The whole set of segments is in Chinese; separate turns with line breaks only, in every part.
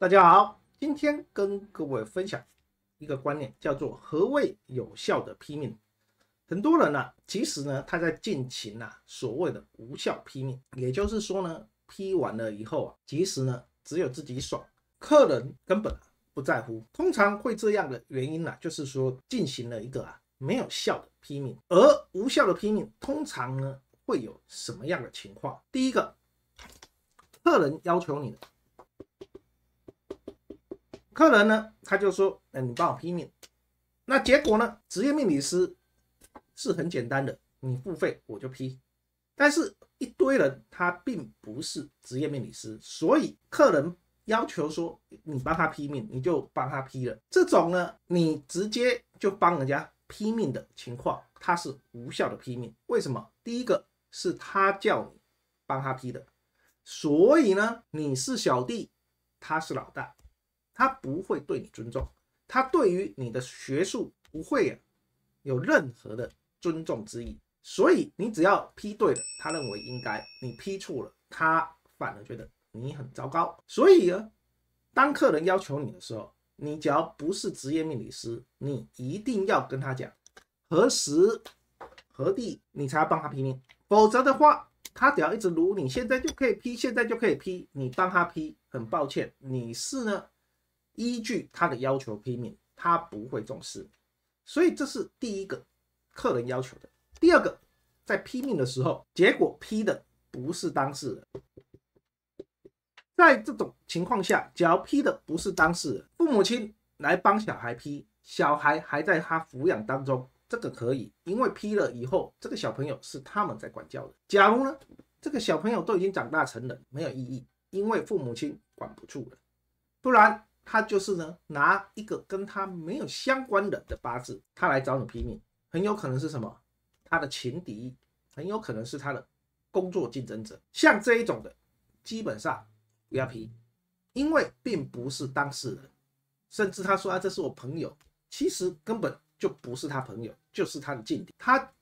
大家好，今天跟各位分享一个观念，叫做何谓有效的批命。很多人呢，其实呢他在进行啊、所谓的无效批命，也就是说呢，批完了以后啊，其实呢只有自己爽，客人根本不在乎。通常会这样的原因呢，就是说进行了一个啊没有效的批命，而无效的批命通常呢会有什么样的情况？第一个，客人要求你。客人呢，他就说：“哎，你帮我批命。”那结果呢？职业命理师是很简单的，你付费我就批。但是，一堆人他并不是职业命理师，所以客人要求说你帮他批命，你就帮他批了。这种呢，你直接就帮人家批命的情况，他是无效的批命。为什么？第一个是他叫你帮他批的，所以呢，你是小弟，他是老大。他不会对你尊重，他对于你的学术不会有任何的尊重之意。所以你只要批对了，他认为应该；你批错了，他反而觉得你很糟糕。所以啊，当客人要求你的时候，你只要不是职业命理师，你一定要跟他讲何时何地你才要帮他批命，否则的话，他只要一直如你现在就可以批，现在就可以批，你帮他批，很抱歉，你是呢。依据他的要求批命，他不会重视，所以这是第一个客人要求的。第二个，在批命的时候，结果批的不是当事人。在这种情况下，只要批的不是当事人，父母亲来帮小孩批，小孩还在他抚养当中，这个可以，因为批了以后，这个小朋友是他们在管教的。假如呢，这个小朋友都已经长大成人，没有意义，因为父母亲管不住了，不然。他就是呢，拿一个跟他没有相关的的八字，他来找你批命，很有可能是什么？他的情敌，很有可能是他的工作竞争者。像这一种的，基本上不要批，因为并不是当事人。甚至他说啊，这是我朋友，其实根本就不是他朋友，就是他的劲敌。他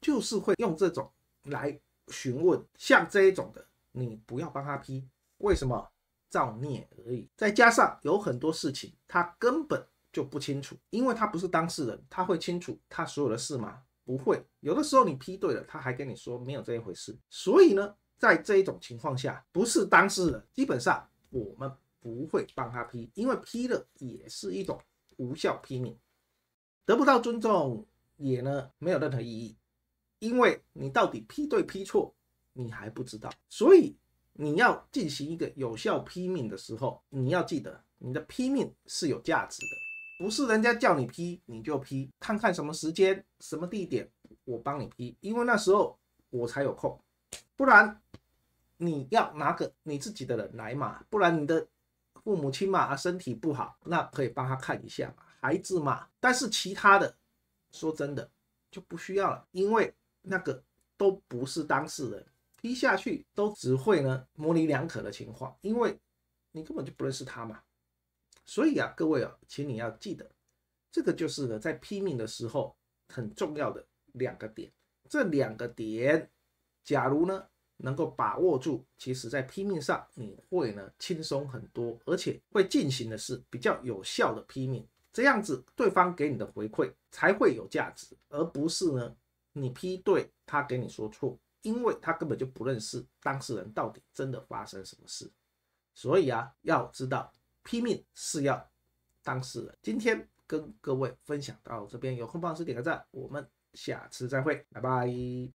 就是会用这种来询问。像这一种的，你不要帮他批，为什么？造孽而已，再加上有很多事情他根本就不清楚，因为他不是当事人，他会清楚他所有的事吗？不会。有的时候你批对了，他还跟你说没有这一回事。所以呢，在这一种情况下，不是当事人，基本上我们不会帮他批，因为批了也是一种无效批名，得不到尊重也呢没有任何意义，因为你到底批对批错你还不知道，所以。你要进行一个有效批命的时候，你要记得你的批命是有价值的，不是人家叫你批你就批，看看什么时间什么地点我帮你批，因为那时候我才有空，不然你要拿个你自己的人来嘛，不然你的父母亲嘛身体不好，那可以帮他看一下孩子嘛，但是其他的说真的就不需要了，因为那个都不是当事人。批下去都只会呢模棱两可的情况，因为你根本就不认识他嘛。所以啊，各位啊，请你要记得，这个就是呢在批命的时候很重要的两个点。这两个点，假如呢能够把握住，其实在批命上你会呢轻松很多，而且会进行的是比较有效的批命。这样子，对方给你的回馈才会有价值，而不是呢你批对，他给你说错。因为他根本就不认识当事人，到底真的发生什么事，所以啊，要知道拼命是要当事人。今天跟各位分享到这边，有空帮老师点个赞，我们下次再会，拜拜。